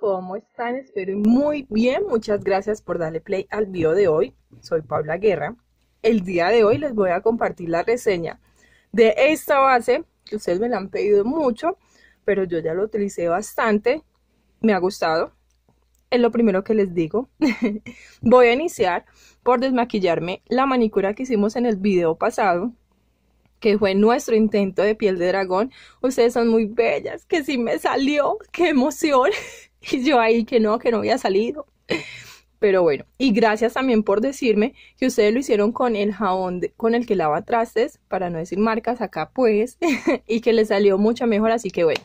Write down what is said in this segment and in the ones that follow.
¿cómo están? Espero muy bien. Muchas gracias por darle play al video de hoy. Soy Paula Guerra. El día de hoy les voy a compartir la reseña de esta base que ustedes me la han pedido mucho, pero yo ya lo utilicé bastante. Me ha gustado. Es lo primero que les digo. voy a iniciar por desmaquillarme la manicura que hicimos en el video pasado que fue nuestro intento de piel de dragón. Ustedes son muy bellas, que sí me salió, qué emoción. y yo ahí que no, que no había salido. Pero bueno, y gracias también por decirme que ustedes lo hicieron con el jabón con el que lava trastes, para no decir marcas acá pues, y que les salió mucho mejor, así que bueno,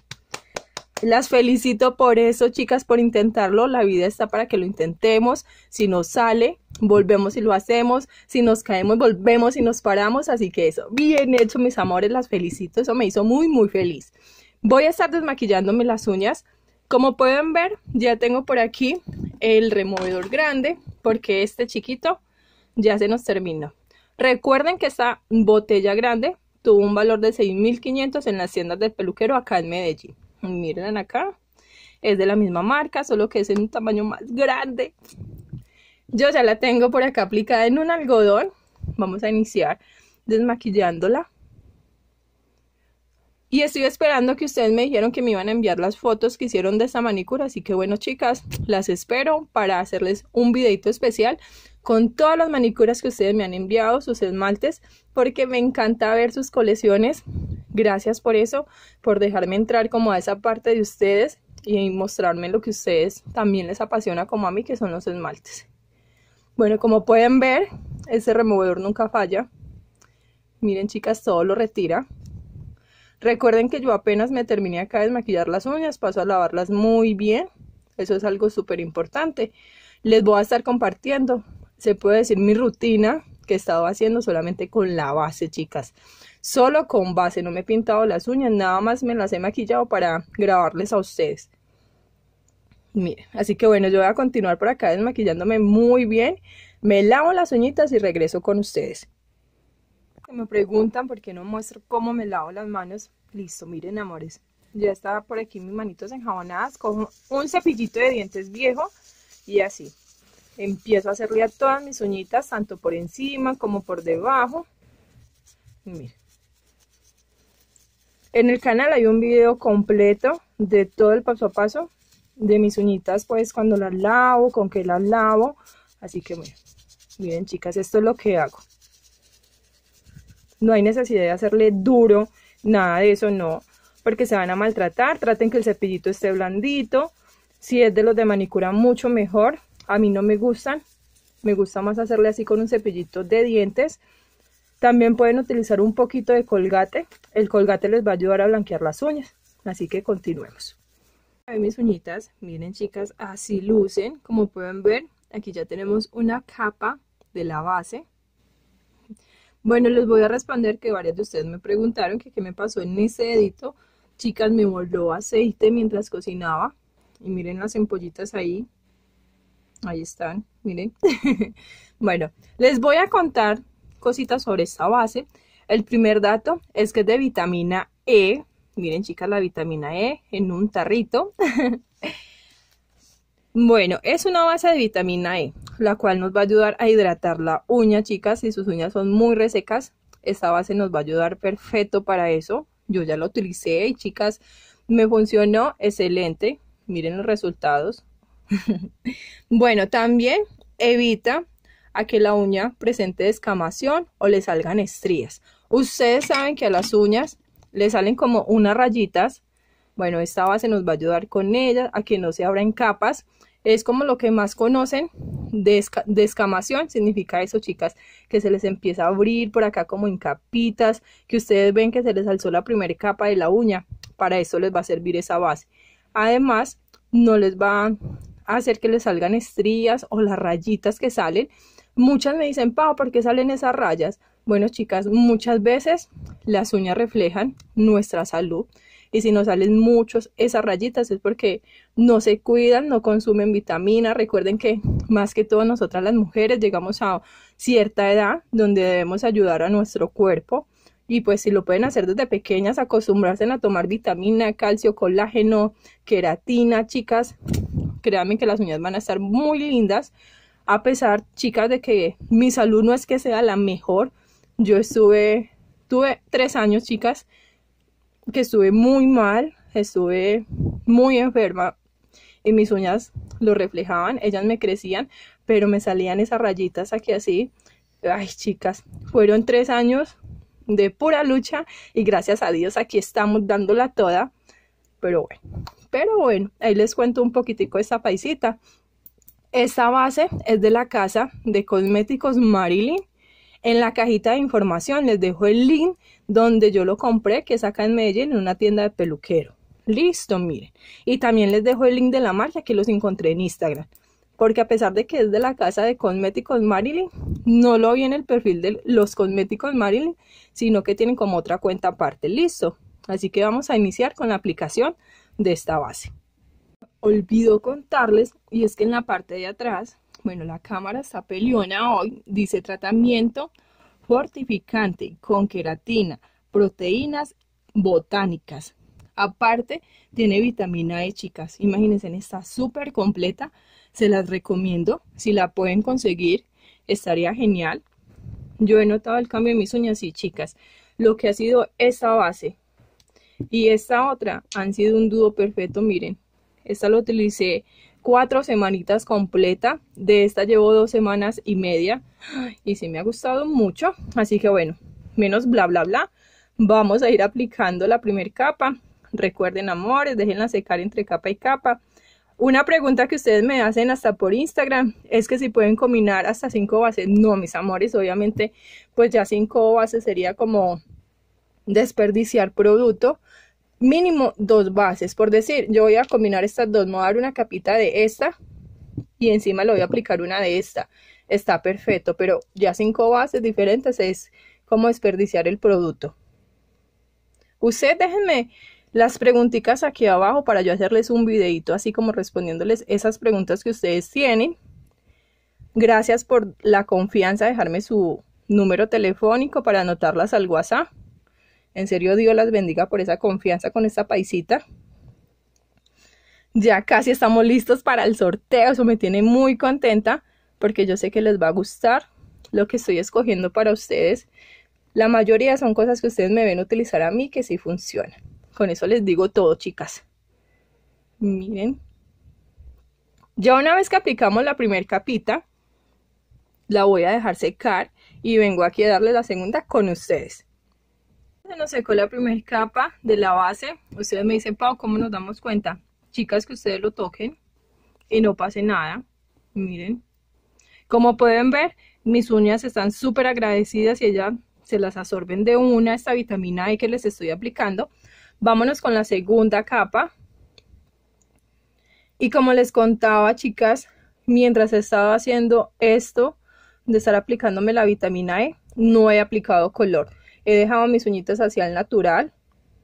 las felicito por eso, chicas, por intentarlo. La vida está para que lo intentemos. Si nos sale, volvemos y lo hacemos. Si nos caemos, volvemos y nos paramos. Así que eso, bien hecho, mis amores, las felicito. Eso me hizo muy, muy feliz. Voy a estar desmaquillándome las uñas. Como pueden ver, ya tengo por aquí el removedor grande, porque este chiquito ya se nos terminó. Recuerden que esta botella grande tuvo un valor de 6.500 en las tiendas del peluquero acá en Medellín. Miren acá. Es de la misma marca, solo que es en un tamaño más grande. Yo ya la tengo por acá aplicada en un algodón. Vamos a iniciar desmaquillándola. Y estoy esperando que ustedes me dijeron que me iban a enviar las fotos que hicieron de esta manicura. Así que bueno, chicas, las espero para hacerles un videito especial con todas las manicuras que ustedes me han enviado, sus esmaltes, porque me encanta ver sus colecciones. Gracias por eso, por dejarme entrar como a esa parte de ustedes y mostrarme lo que a ustedes también les apasiona como a mí, que son los esmaltes. Bueno, como pueden ver, ese removedor nunca falla. Miren chicas, todo lo retira. Recuerden que yo apenas me terminé acá de desmaquillar las uñas, paso a lavarlas muy bien. Eso es algo súper importante. Les voy a estar compartiendo se puede decir mi rutina que he estado haciendo solamente con la base, chicas. Solo con base, no me he pintado las uñas, nada más me las he maquillado para grabarles a ustedes. Miren, así que bueno, yo voy a continuar por acá desmaquillándome muy bien. Me lavo las uñitas y regreso con ustedes. Me preguntan por qué no muestro cómo me lavo las manos. Listo, miren amores. Ya estaba por aquí mis manitos enjabonadas. con un cepillito de dientes viejo y así empiezo a hacerle a todas mis uñitas, tanto por encima como por debajo. En el canal hay un video completo de todo el paso a paso de mis uñitas, pues cuando las lavo, con qué las lavo. Así que miren, miren chicas, esto es lo que hago. No hay necesidad de hacerle duro, nada de eso, no, porque se van a maltratar. Traten que el cepillito esté blandito. Si es de los de manicura, mucho mejor a mí no me gustan. Me gusta más hacerle así con un cepillito de dientes. También pueden utilizar un poquito de colgate. El colgate les va a ayudar a blanquear las uñas. Así que continuemos. A mis uñitas, miren chicas, así lucen. Como pueden ver, aquí ya tenemos una capa de la base. Bueno, les voy a responder que varias de ustedes me preguntaron qué me pasó en ese dedito. Chicas, me voló aceite mientras cocinaba. Y miren las empollitas ahí. Ahí están, miren. bueno, les voy a contar cositas sobre esta base. El primer dato es que es de vitamina E. Miren, chicas, la vitamina E en un tarrito. bueno, es una base de vitamina E, la cual nos va a ayudar a hidratar la uña, chicas. Si sus uñas son muy resecas, esta base nos va a ayudar perfecto para eso. Yo ya la utilicé y, chicas, me funcionó excelente. Miren los resultados. bueno, también evita a que la uña presente descamación o le salgan estrías. Ustedes saben que a las uñas le salen como unas rayitas. Bueno, esta base nos va a ayudar con ella a que no se abran capas. Es como lo que más conocen descamación Significa eso, chicas, que se les empieza a abrir por acá como en capitas, que ustedes ven que se les alzó la primera capa de la uña. Para eso les va a servir esa base. Además, no les va hacer que le salgan estrías o las rayitas que salen. Muchas me dicen, pa, ¿por qué salen esas rayas? Bueno, chicas, muchas veces las uñas reflejan nuestra salud y si nos salen muchos esas rayitas es porque no se cuidan, no consumen vitamina. Recuerden que más que todo nosotras las mujeres llegamos a cierta edad donde debemos ayudar a nuestro cuerpo y pues si lo pueden hacer desde pequeñas, acostumbrarse a tomar vitamina, calcio, colágeno, queratina, chicas, créanme que las uñas van a estar muy lindas. A pesar, chicas, de que mi salud no es que sea la mejor. Yo estuve, tuve tres años, chicas, que estuve muy mal, estuve muy enferma y mis uñas lo reflejaban, ellas me crecían, pero me salían esas rayitas aquí así. Ay, chicas, fueron tres años de pura lucha y gracias a Dios aquí estamos dándola toda. Pero bueno, pero bueno, ahí les cuento un poquitico esta paisita. Esta base es de la casa de cosméticos Marilyn. En la cajita de información les dejo el link donde yo lo compré, que es acá en Medellín, en una tienda de peluquero. Listo, miren. Y también les dejo el link de la marca que los encontré en Instagram. Porque a pesar de que es de la casa de cosméticos Marilyn, no lo vi en el perfil de los cosméticos Marilyn, sino que tienen como otra cuenta aparte. Listo. Así que vamos a iniciar con la aplicación de esta base. Olvido contarles, y es que en la parte de atrás, bueno, la cámara está peleona hoy, dice tratamiento fortificante con queratina, proteínas botánicas. Aparte, tiene vitamina E, chicas. Imagínense, está súper completa. Se las recomiendo. Si la pueden conseguir, estaría genial. Yo he notado el cambio en mis uñas y chicas. Lo que ha sido esta base y esta otra, han sido un dúo perfecto, miren. Esta la utilicé cuatro semanitas completa. De esta llevo dos semanas y media. Y sí me ha gustado mucho. Así que bueno, menos bla bla bla. Vamos a ir aplicando la primer capa. Recuerden, amores, déjenla secar entre capa y capa. Una pregunta que ustedes me hacen hasta por Instagram es que si pueden combinar hasta cinco bases. No, mis amores, obviamente, pues ya cinco bases sería como desperdiciar producto mínimo dos bases, por decir, yo voy a combinar estas dos, me voy a dar una capita de esta y encima le voy a aplicar una de esta, está perfecto, pero ya cinco bases diferentes es como desperdiciar el producto. Usted déjenme las preguntitas aquí abajo para yo hacerles un videito así como respondiéndoles esas preguntas que ustedes tienen. Gracias por la confianza, dejarme su número telefónico para anotarlas al WhatsApp. En serio, Dios las bendiga por esa confianza con esta paisita. Ya casi estamos listos para el sorteo. Eso me tiene muy contenta porque yo sé que les va a gustar lo que estoy escogiendo para ustedes. La mayoría son cosas que ustedes me ven utilizar a mí que sí funcionan. Con eso les digo todo, chicas. Miren. Ya una vez que aplicamos la primera capita, la voy a dejar secar y vengo aquí a darle la segunda con ustedes se nos secó la primera capa de la base, ustedes me dicen, Pau, ¿cómo nos damos cuenta? Chicas, que ustedes lo toquen y no pase nada. Miren. Como pueden ver, mis uñas están súper agradecidas y ellas se las absorben de una, esta vitamina E que les estoy aplicando. Vámonos con la segunda capa. Y como les contaba, chicas, mientras estaba haciendo esto de estar aplicándome la vitamina E, no he aplicado color. He dejado mis uñitas hacia el natural.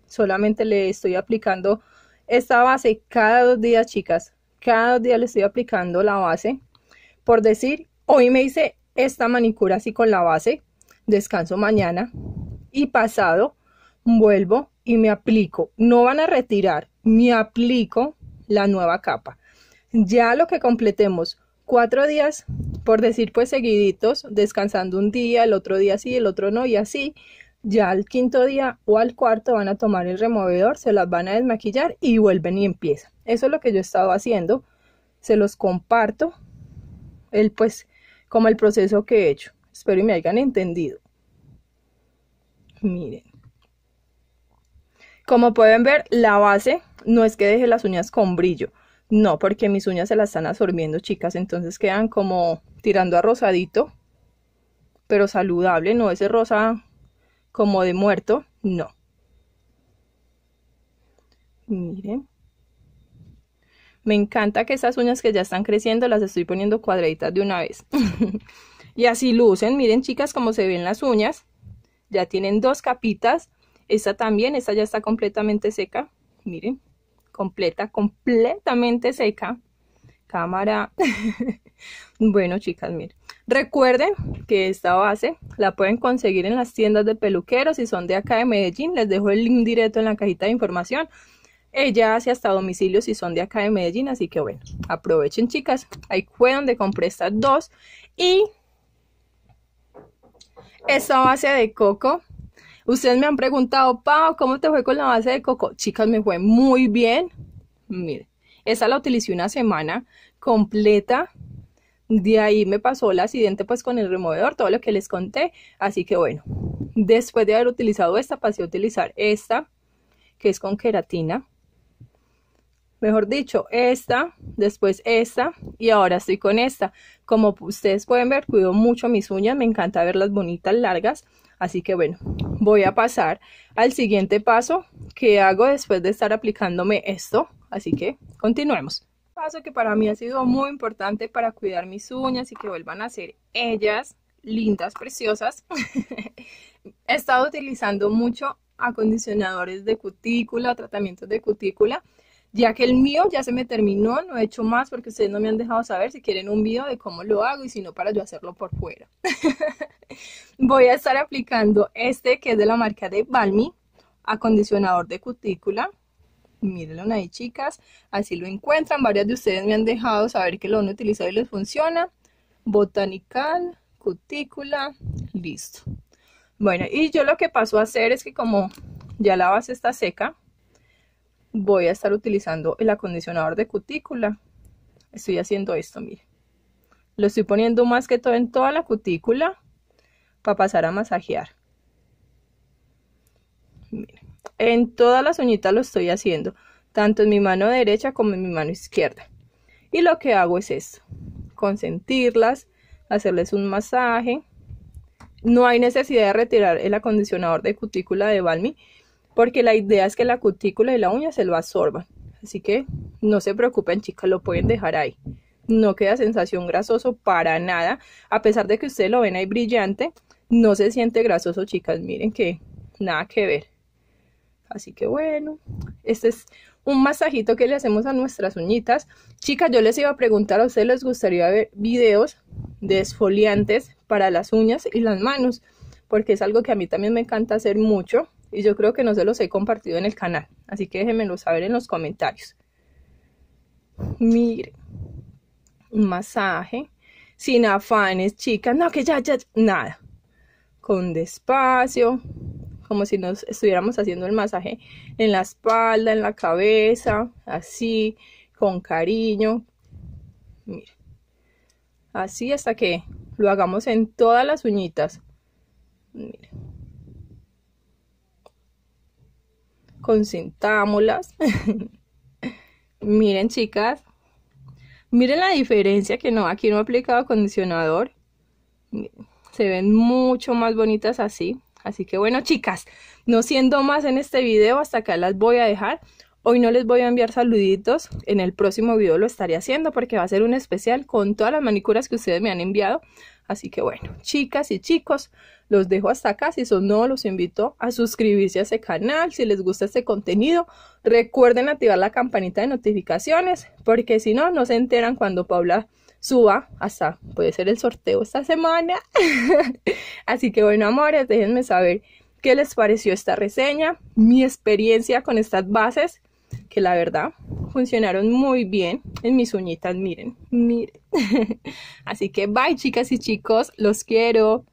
Solamente le estoy aplicando esta base cada dos días, chicas. Cada dos días le estoy aplicando la base. Por decir, hoy me hice esta manicura así con la base. Descanso mañana. Y pasado, vuelvo y me aplico. No van a retirar. Me aplico la nueva capa. Ya lo que completemos cuatro días, por decir pues seguiditos, descansando un día, el otro día sí, el otro no y así, ya al quinto día o al cuarto van a tomar el removedor, se las van a desmaquillar y vuelven y empiezan. Eso es lo que yo he estado haciendo, se los comparto, el pues como el proceso que he hecho. Espero y me hayan entendido. Miren. Como pueden ver, la base no es que deje las uñas con brillo. No, porque mis uñas se las están absorbiendo, chicas. Entonces quedan como tirando a rosadito, pero saludable, no ese rosa como de muerto, no. Miren. Me encanta que esas uñas que ya están creciendo las estoy poniendo cuadraditas de una vez. y así lucen. Miren, chicas, cómo se ven las uñas. Ya tienen dos capitas. Esta también, esta ya está completamente seca. Miren, completa, completamente seca. Cámara. bueno, chicas, miren. Recuerden que esta base la pueden conseguir en las tiendas de peluqueros. Si son de acá de Medellín, les dejo el link directo en la cajita de información. Ella hace hasta domicilio si son de acá de Medellín, así que bueno, aprovechen chicas. Ahí fue donde compré estas dos. Y esta base de coco. Ustedes me han preguntado, Pau, ¿cómo te fue con la base de coco? Chicas, me fue muy bien. Miren, esa la utilicé una semana completa de ahí me pasó el accidente pues con el removedor, todo lo que les conté. Así que bueno, después de haber utilizado esta, pasé a utilizar esta, que es con queratina. Mejor dicho, esta, después esta y ahora estoy con esta. Como ustedes pueden ver, cuido mucho mis uñas, me encanta verlas bonitas, largas. Así que bueno, voy a pasar al siguiente paso que hago después de estar aplicándome esto. Así que continuemos paso que para mí ha sido muy importante para cuidar mis uñas y que vuelvan a ser ellas lindas, preciosas. He estado utilizando mucho acondicionadores de cutícula, tratamientos de cutícula, ya que el mío ya se me terminó, no he hecho más porque ustedes no me han dejado saber si quieren un video de cómo lo hago y si no para yo hacerlo por fuera. Voy a estar aplicando este que es de la marca de Balmy, acondicionador de cutícula mírenlo ahí chicas, así lo encuentran, varias de ustedes me han dejado saber que lo han utilizado y les funciona, botanical, cutícula, listo. Bueno, y yo lo que paso a hacer es que como ya la base está seca, voy a estar utilizando el acondicionador de cutícula. Estoy haciendo esto, miren. Lo estoy poniendo más que todo en toda la cutícula para pasar a masajear. Miren. En todas las uñitas lo estoy haciendo, tanto en mi mano derecha como en mi mano izquierda. Y lo que hago es esto, consentirlas, hacerles un masaje. No hay necesidad de retirar el acondicionador de cutícula de Balmy porque la idea es que la cutícula y la uña se lo absorban. Así que no se preocupen, chicas, lo pueden dejar ahí. No queda sensación grasoso para nada. A pesar de que ustedes lo ven ahí brillante, no se siente grasoso, chicas. Miren que nada que ver. Así que bueno, este es un masajito que le hacemos a nuestras uñitas. Chicas, yo les iba a preguntar a ustedes, ¿les gustaría ver videos de esfoliantes para las uñas y las manos? Porque es algo que a mí también me encanta hacer mucho y yo creo que no se los he compartido en el canal. Así que déjenmelo saber en los comentarios. Mire, un masaje sin afanes, chicas. No, que ya, ya, nada. Con despacio, como si nos estuviéramos haciendo el masaje en la espalda, en la cabeza, así, con cariño. Mira. Así hasta que lo hagamos en todas las uñitas. Mira. Consentámoslas. Miren, chicas. Miren la diferencia que no, aquí no he aplicado acondicionador. se ven mucho más bonitas así. Así que bueno, chicas, no siendo más en este video, hasta acá las voy a dejar. Hoy no les voy a enviar saluditos, en el próximo video lo estaré haciendo porque va a ser un especial con todas las manicuras que ustedes me han enviado. Así que bueno, chicas y chicos, los dejo hasta acá. Si son nuevos, los invito a suscribirse a ese canal. Si les gusta este contenido, recuerden activar la campanita de notificaciones porque si no, no se enteran cuando Paula suba hasta, puede ser el sorteo esta semana. Así que bueno, amores, déjenme saber qué les pareció esta reseña, mi experiencia con estas bases, que la verdad funcionaron muy bien en mis uñitas, miren, miren. Así que bye chicas y chicos, los quiero.